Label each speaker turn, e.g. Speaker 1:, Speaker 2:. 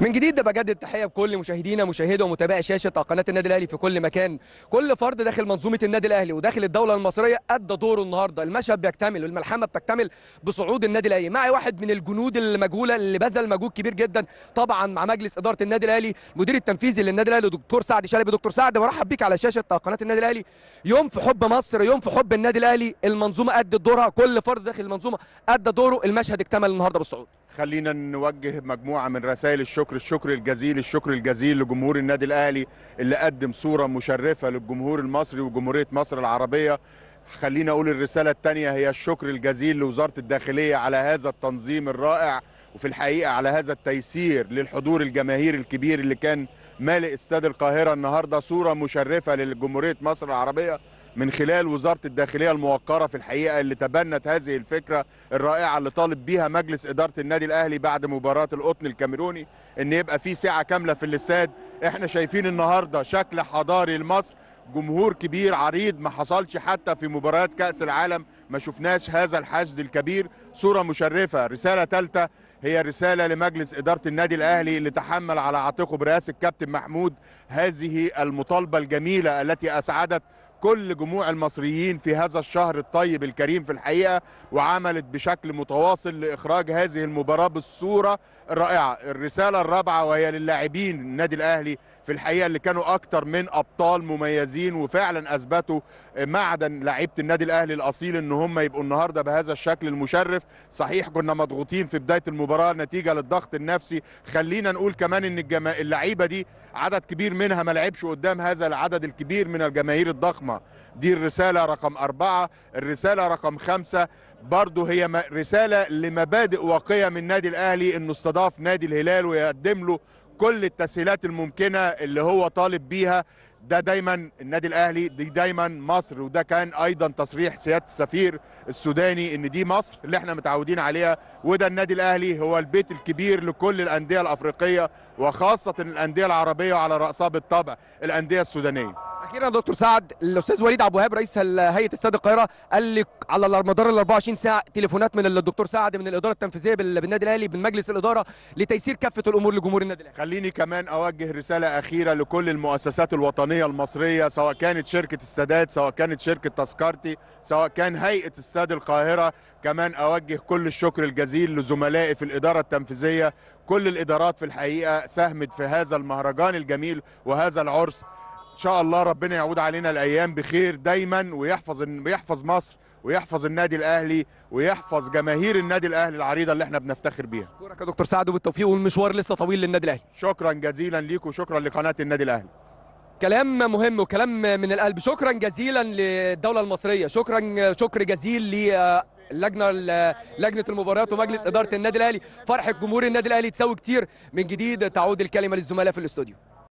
Speaker 1: من جديد بجدد تحيه بكل مشاهدينا مشاهدي ومتابعي شاشه قناه النادي الاهلي في كل مكان كل فرد داخل منظومه النادي الاهلي وداخل الدوله المصريه ادى دوره النهارده المشهد بيكتمل والملحمه بتكتمل بصعود النادي الاهلي معي واحد من الجنود المجهوله اللي بذل مجهود كبير جدا طبعا مع مجلس اداره النادي الاهلي المدير التنفيذي للنادي الاهلي دكتور سعد شلبي دكتور سعد برحب بيك على شاشه قناه النادي الاهلي يوم في حب مصر يوم في حب النادي الاهلي المنظومه ادت دورها كل فرد داخل المنظومه ادى دوره المشهد اكتمل النهارده بالصعود خلينا
Speaker 2: نوجه مجموعه من رسائل الشكر الشكر الجزيل الشكر الجزيل لجمهور النادي الاهلي اللي قدم صوره مشرفه للجمهور المصري وجمهوريه مصر العربيه خلينا اقول الرساله الثانيه هي الشكر الجزيل لوزاره الداخليه على هذا التنظيم الرائع وفي الحقيقه على هذا التيسير للحضور الجماهيري الكبير اللي كان مالئ استاد القاهره النهارده صوره مشرفه لجمهوريه مصر العربيه من خلال وزاره الداخليه الموقره في الحقيقه اللي تبنت هذه الفكره الرائعه اللي طالب بيها مجلس اداره النادي الاهلي بعد مباراه القطن الكاميروني ان يبقى في ساعه كامله في الاستاد احنا شايفين النهارده شكل حضاري لمصر جمهور كبير عريض ما حصلش حتى في مباريات كأس العالم ما شفناش هذا الحشد الكبير صورة مشرفة رسالة ثالثة هي رسالة لمجلس إدارة النادي الأهلي اللي تحمل على عاتقه برئاسة الكابتن محمود هذه المطالبة الجميلة التي أسعدت كل جموع المصريين في هذا الشهر الطيب الكريم في الحقيقه وعملت بشكل متواصل لاخراج هذه المباراه بالصوره الرائعه، الرساله الرابعه وهي للاعبين النادي الاهلي في الحقيقه اللي كانوا اكتر من ابطال مميزين وفعلا اثبتوا معدن لعيبه النادي الاهلي الاصيل ان هم يبقوا النهارده بهذا الشكل المشرف، صحيح كنا مضغوطين في بدايه المباراه نتيجه للضغط النفسي، خلينا نقول كمان ان اللعيبه دي عدد كبير منها ما لعبش قدام هذا العدد الكبير من الجماهير الضخمه الحكومة دي الرسالة رقم أربعة الرسالة رقم خمسة برضه هي رسالة لمبادئ واقية من نادي الأهلي أنه استضاف نادي الهلال ويقدم له كل التسهيلات الممكنة اللي هو طالب بيها ده دايما النادي الاهلي دي دايما مصر وده كان ايضا تصريح سياده السفير السوداني ان دي مصر اللي احنا متعودين عليها وده النادي الاهلي هو البيت الكبير لكل الانديه الافريقيه وخاصه الانديه العربيه وعلى راسها بالطبع الانديه السودانيه
Speaker 1: اخيرا دكتور سعد الاستاذ وليد عبد الوهاب رئيس هيئه استاد القاهره قال لي على مدار ال 24 ساعه تليفونات من الدكتور سعد من الاداره التنفيذيه بالنادي الاهلي من مجلس الاداره لتيسير كافه الامور لجمهور النادي الاهلي خليني كمان اوجه رساله اخيره لكل المؤسسات
Speaker 2: الوطنيه المصريه سواء كانت شركه السادات سواء كانت شركه تذكرتي سواء كان هيئه استاد القاهره كمان اوجه كل الشكر الجزيل لزملائي في الاداره التنفيذيه كل الادارات في الحقيقه ساهمت في هذا المهرجان الجميل وهذا العرس ان شاء الله ربنا يعود علينا الايام بخير دايما ويحفظ ويحفظ مصر ويحفظ النادي الاهلي ويحفظ جماهير النادي الاهلي العريضه اللي احنا بنفتخر بيها شكرا يا دكتور سعد
Speaker 1: وبالتوفيق والمشوار لسه طويل للنادي الاهلي شكرا جزيلا ليك وشكرا لقناه النادي الاهلي كلام مهم وكلام من القلب شكرا جزيلا للدوله المصريه شكرا شكر جزيل ل اللجنه لجنه المباريات ومجلس اداره النادي الاهلي فرحه جمهور النادي الاهلي تساوي كتير من جديد تعود الكلمه للزملاء في الاستوديو